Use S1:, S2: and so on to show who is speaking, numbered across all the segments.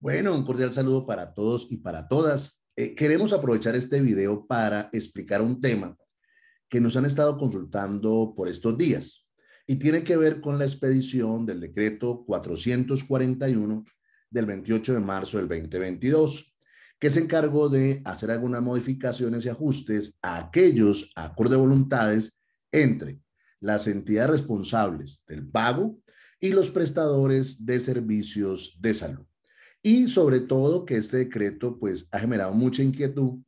S1: Bueno, un cordial saludo para todos y para todas. Eh, queremos aprovechar este video para explicar un tema que nos han estado consultando por estos días y tiene que ver con la expedición del decreto 441 del 28 de marzo del 2022, que se encargó de hacer algunas modificaciones y ajustes a aquellos acuerdos de voluntades entre las entidades responsables del pago y los prestadores de servicios de salud. Y sobre todo que este decreto pues ha generado mucha inquietud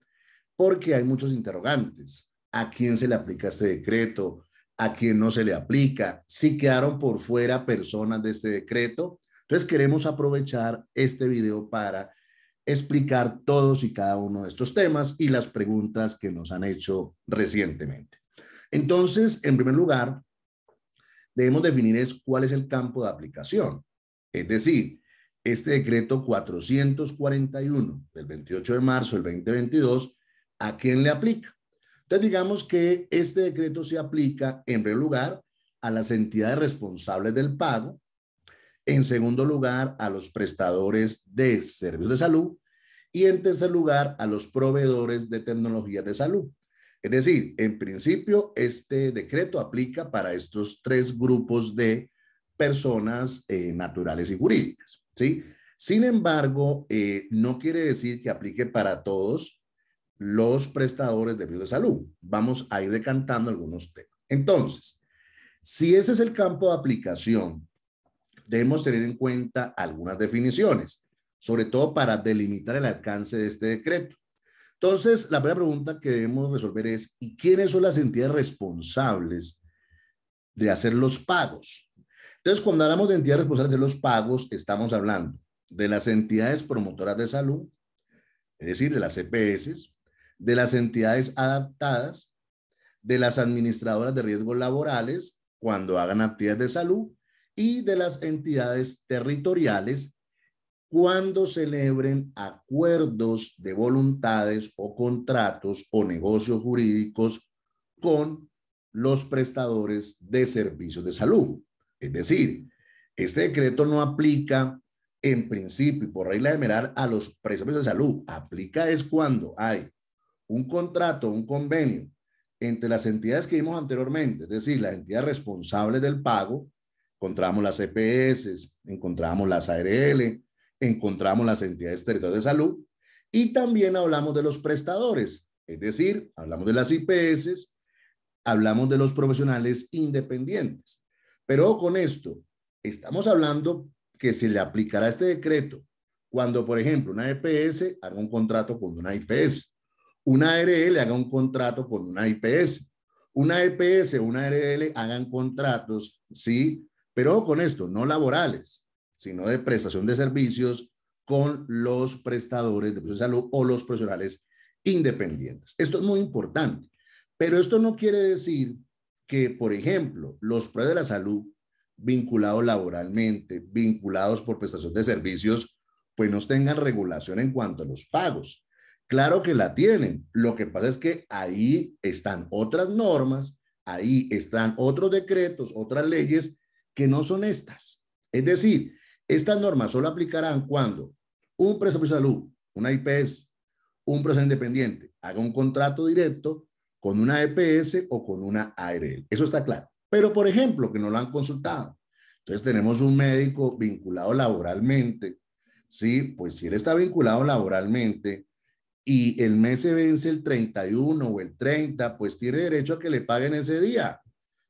S1: porque hay muchos interrogantes. ¿A quién se le aplica este decreto? ¿A quién no se le aplica? ¿Si quedaron por fuera personas de este decreto? Entonces queremos aprovechar este video para explicar todos y cada uno de estos temas y las preguntas que nos han hecho recientemente. Entonces, en primer lugar, debemos definir cuál es el campo de aplicación. Es decir, este decreto 441 del 28 de marzo del 2022, ¿a quién le aplica? Entonces digamos que este decreto se aplica en primer lugar a las entidades responsables del pago, en segundo lugar a los prestadores de servicios de salud y en tercer lugar a los proveedores de tecnologías de salud. Es decir, en principio este decreto aplica para estos tres grupos de personas eh, naturales y jurídicas. Sin embargo, eh, no quiere decir que aplique para todos los prestadores de de salud. Vamos a ir decantando algunos temas. Entonces, si ese es el campo de aplicación, debemos tener en cuenta algunas definiciones, sobre todo para delimitar el alcance de este decreto. Entonces, la primera pregunta que debemos resolver es, ¿y quiénes son las entidades responsables de hacer los pagos? Entonces, cuando hablamos de entidades responsables de los pagos, estamos hablando de las entidades promotoras de salud, es decir, de las EPS, de las entidades adaptadas, de las administradoras de riesgos laborales cuando hagan actividades de salud y de las entidades territoriales cuando celebren acuerdos de voluntades o contratos o negocios jurídicos con los prestadores de servicios de salud. Es decir, este decreto no aplica en principio y por regla general a los precios de salud. Aplica es cuando hay un contrato, un convenio entre las entidades que vimos anteriormente, es decir, las entidades responsables del pago, encontramos las EPS, encontramos las ARL, encontramos las entidades territoriales de salud y también hablamos de los prestadores, es decir, hablamos de las IPS, hablamos de los profesionales independientes. Pero con esto, estamos hablando que se le aplicará este decreto cuando, por ejemplo, una EPS haga un contrato con una IPS, una ARL haga un contrato con una IPS, una EPS o una ARL hagan contratos, sí, pero con esto, no laborales, sino de prestación de servicios con los prestadores de salud o los profesionales independientes. Esto es muy importante, pero esto no quiere decir que, por ejemplo, los precios de la salud vinculados laboralmente, vinculados por prestación de servicios, pues no tengan regulación en cuanto a los pagos. Claro que la tienen. Lo que pasa es que ahí están otras normas, ahí están otros decretos, otras leyes que no son estas. Es decir, estas normas solo aplicarán cuando un prestador de salud, una IPS, un proveedor independiente haga un contrato directo con una EPS o con una ARL. Eso está claro. Pero, por ejemplo, que no lo han consultado. Entonces tenemos un médico vinculado laboralmente. Sí, pues si él está vinculado laboralmente y el mes se vence el 31 o el 30, pues tiene derecho a que le paguen ese día,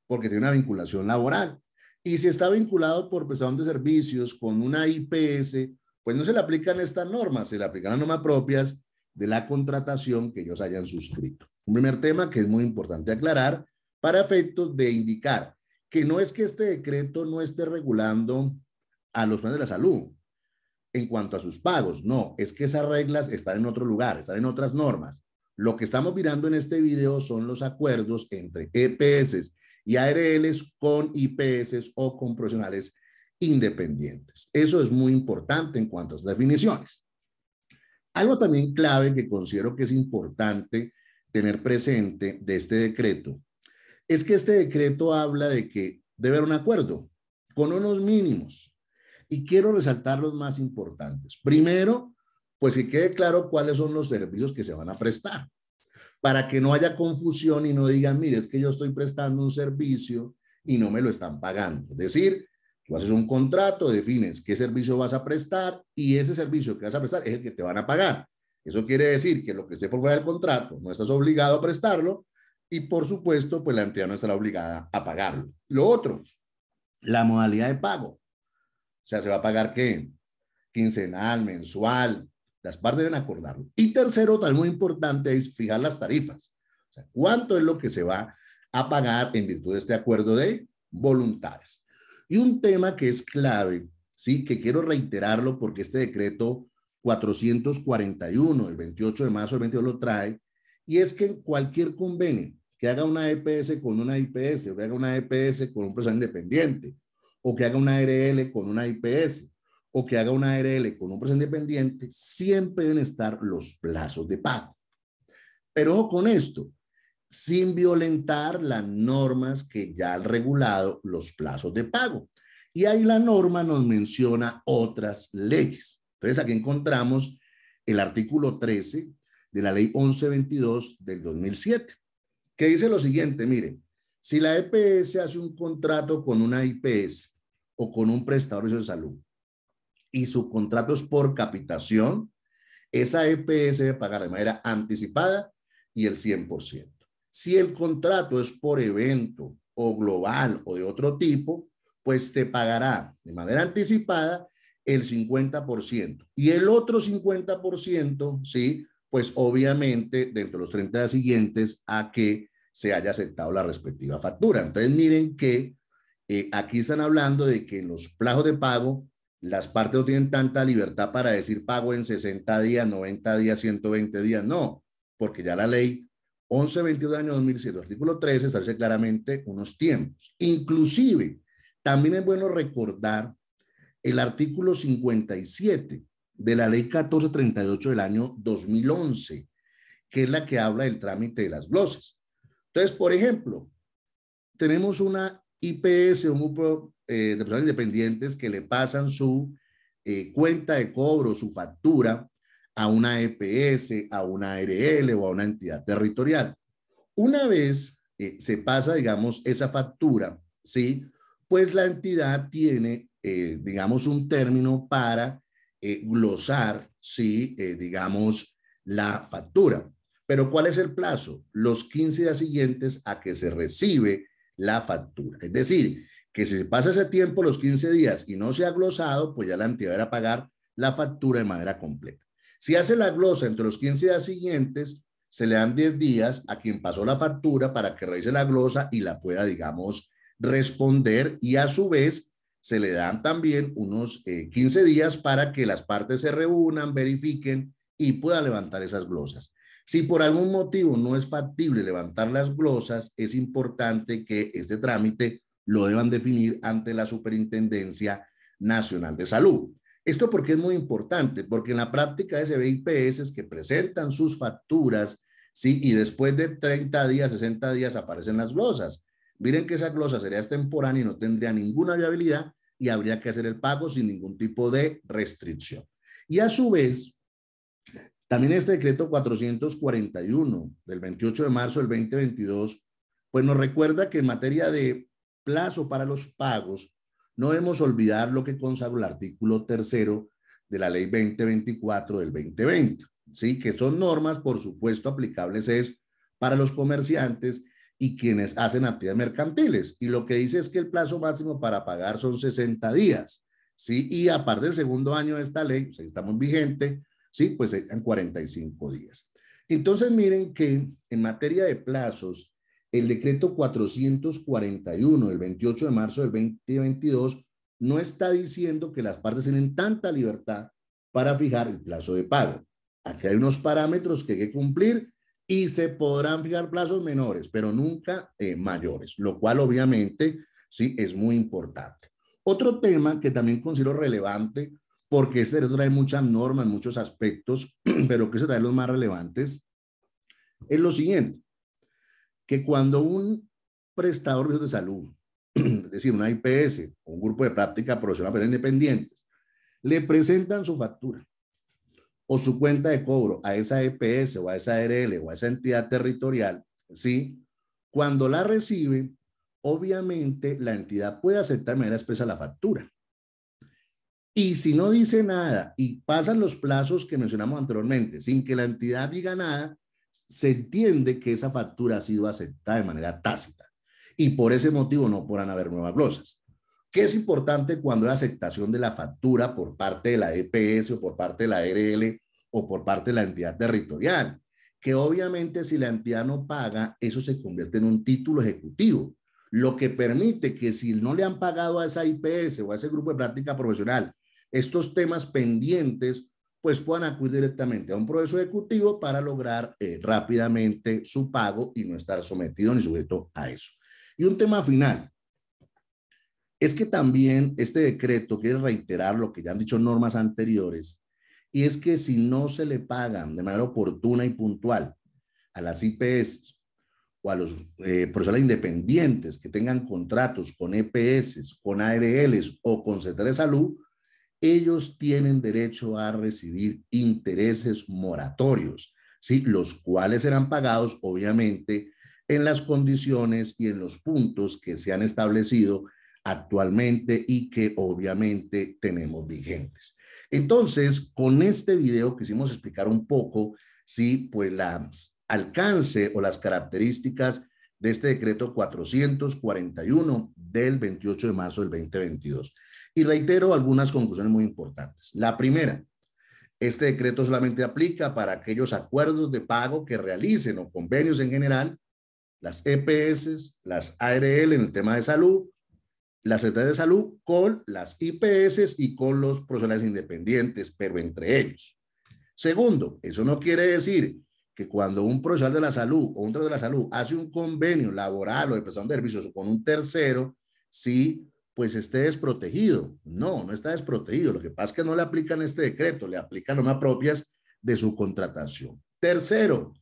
S1: porque tiene una vinculación laboral. Y si está vinculado por prestación de servicios con una IPS, pues no se le aplican estas normas, se le aplican las normas propias de la contratación que ellos hayan suscrito. Un primer tema que es muy importante aclarar para efectos de indicar que no es que este decreto no esté regulando a los planes de la salud en cuanto a sus pagos, no, es que esas reglas están en otro lugar, están en otras normas. Lo que estamos mirando en este video son los acuerdos entre EPS y ARLs con IPS o con profesionales independientes. Eso es muy importante en cuanto a las definiciones. Algo también clave que considero que es importante tener presente de este decreto es que este decreto habla de que debe haber un acuerdo con unos mínimos y quiero resaltar los más importantes. Primero, pues se quede claro cuáles son los servicios que se van a prestar para que no haya confusión y no digan, mire, es que yo estoy prestando un servicio y no me lo están pagando. Es decir, tú haces un contrato, defines qué servicio vas a prestar y ese servicio que vas a prestar es el que te van a pagar. Eso quiere decir que lo que esté por fuera del contrato no estás obligado a prestarlo y por supuesto, pues la entidad no estará obligada a pagarlo. Lo otro, la modalidad de pago. O sea, se va a pagar qué? Quincenal, mensual. Las partes deben acordarlo. Y tercero, tal, muy importante, es fijar las tarifas. O sea, cuánto es lo que se va a pagar en virtud de este acuerdo de voluntades. Y un tema que es clave, sí, que quiero reiterarlo porque este decreto 441, el 28 de marzo del 22 lo trae, y es que en cualquier convenio que haga una EPS con una IPS, o que haga una EPS con un presidente independiente, o que haga una ARL con una IPS, o que haga una ARL con un presidente independiente, siempre deben estar los plazos de pago. Pero ojo con esto, sin violentar las normas que ya han regulado los plazos de pago. Y ahí la norma nos menciona otras leyes. Entonces aquí encontramos el artículo 13 de la ley 1122 del 2007, que dice lo siguiente, miren, si la EPS hace un contrato con una IPS o con un prestador de salud y su contrato es por capitación, esa EPS debe pagar de manera anticipada y el 100%. Si el contrato es por evento o global o de otro tipo, pues te pagará de manera anticipada el 50%. Y el otro 50%, ¿sí? Pues obviamente dentro de los 30 días siguientes a que se haya aceptado la respectiva factura. Entonces miren que eh, aquí están hablando de que los plazos de pago las partes no tienen tanta libertad para decir pago en 60 días, 90 días, 120 días, no, porque ya la ley 1122 de año 2007, artículo 13, establece claramente unos tiempos. Inclusive, también es bueno recordar el artículo 57 de la ley 1438 del año 2011, que es la que habla del trámite de las glosas. Entonces, por ejemplo, tenemos una IPS, un grupo eh, de personas independientes que le pasan su eh, cuenta de cobro, su factura a una EPS, a una ARL o a una entidad territorial. Una vez eh, se pasa, digamos, esa factura, ¿sí? Pues la entidad tiene eh, digamos, un término para eh, glosar, sí, eh, digamos, la factura. Pero ¿cuál es el plazo? Los 15 días siguientes a que se recibe la factura. Es decir, que si se pasa ese tiempo, los 15 días, y no se ha glosado, pues ya la entidad era pagar la factura de manera completa. Si hace la glosa entre los 15 días siguientes, se le dan 10 días a quien pasó la factura para que revise la glosa y la pueda, digamos, responder y a su vez se le dan también unos 15 eh, días para que las partes se reúnan, verifiquen y puedan levantar esas glosas. Si por algún motivo no es factible levantar las glosas, es importante que este trámite lo deban definir ante la Superintendencia Nacional de Salud. Esto porque es muy importante, porque en la práctica de es que presentan sus facturas, ¿sí? y después de 30 días, 60 días aparecen las glosas. Miren que esa glosa sería extemporánea y no tendría ninguna viabilidad y habría que hacer el pago sin ningún tipo de restricción. Y a su vez, también este decreto 441 del 28 de marzo del 2022, pues nos recuerda que en materia de plazo para los pagos, no debemos olvidar lo que consagra el artículo tercero de la ley 2024 del 2020, ¿sí? que son normas, por supuesto, aplicables es para los comerciantes y quienes hacen actividades mercantiles. Y lo que dice es que el plazo máximo para pagar son 60 días, ¿sí? Y aparte del segundo año de esta ley, o pues, estamos vigente, ¿sí? Pues eh, en 45 días. Entonces, miren que en materia de plazos, el decreto 441 del 28 de marzo del 2022 no está diciendo que las partes tienen tanta libertad para fijar el plazo de pago. Aquí hay unos parámetros que hay que cumplir y se podrán fijar plazos menores, pero nunca eh, mayores, lo cual obviamente sí es muy importante. Otro tema que también considero relevante, porque este derecho trae muchas normas, muchos aspectos, pero que se trae los más relevantes, es lo siguiente, que cuando un prestador de salud, es decir, una IPS, un grupo de práctica profesional pero independientes, le presentan su factura o su cuenta de cobro a esa EPS o a esa ARL o a esa entidad territorial, ¿sí? Cuando la recibe, obviamente la entidad puede aceptar de manera expresa la factura. Y si no dice nada y pasan los plazos que mencionamos anteriormente, sin que la entidad diga nada, se entiende que esa factura ha sido aceptada de manera tácita. Y por ese motivo no podrán haber nuevas glosas. ¿Qué es importante cuando la aceptación de la factura por parte de la EPS o por parte de la e RL o por parte de la entidad territorial, que obviamente si la entidad no paga, eso se convierte en un título ejecutivo, lo que permite que si no le han pagado a esa IPS e o a ese grupo de práctica profesional estos temas pendientes, pues puedan acudir directamente a un proceso ejecutivo para lograr eh, rápidamente su pago y no estar sometido ni sujeto a eso. Y un tema final, es que también este decreto quiere reiterar lo que ya han dicho normas anteriores, y es que si no se le pagan de manera oportuna y puntual a las IPS o a los eh, profesionales independientes que tengan contratos con EPS, con ARLs o con Secretaría de Salud, ellos tienen derecho a recibir intereses moratorios, ¿sí? los cuales serán pagados, obviamente, en las condiciones y en los puntos que se han establecido actualmente y que obviamente tenemos vigentes. Entonces, con este video quisimos explicar un poco si ¿sí? pues la alcance o las características de este decreto 441 del 28 de marzo del 2022. Y reitero algunas conclusiones muy importantes. La primera, este decreto solamente aplica para aquellos acuerdos de pago que realicen o convenios en general, las EPS, las ARL en el tema de salud, la Secretaría de Salud con las IPS y con los profesionales independientes, pero entre ellos. Segundo, eso no quiere decir que cuando un profesional de la salud o un trato de la salud hace un convenio laboral o de prestación de servicios con un tercero, sí, pues esté desprotegido. No, no está desprotegido. Lo que pasa es que no le aplican este decreto, le aplican normas propias de su contratación. Tercero,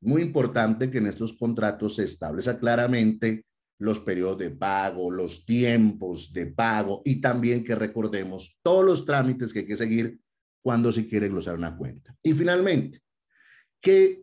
S1: muy importante que en estos contratos se establezca claramente los periodos de pago, los tiempos de pago y también que recordemos todos los trámites que hay que seguir cuando se quiere glosar una cuenta. Y finalmente, que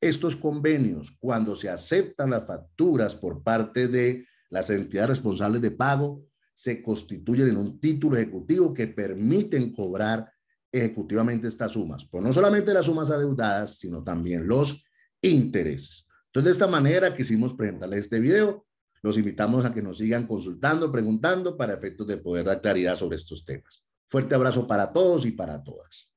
S1: estos convenios, cuando se aceptan las facturas por parte de las entidades responsables de pago, se constituyen en un título ejecutivo que permiten cobrar ejecutivamente estas sumas, por pues no solamente las sumas adeudadas, sino también los intereses. Entonces, de esta manera quisimos presentarles este video los invitamos a que nos sigan consultando, preguntando para efectos de poder dar claridad sobre estos temas. Fuerte abrazo para todos y para todas.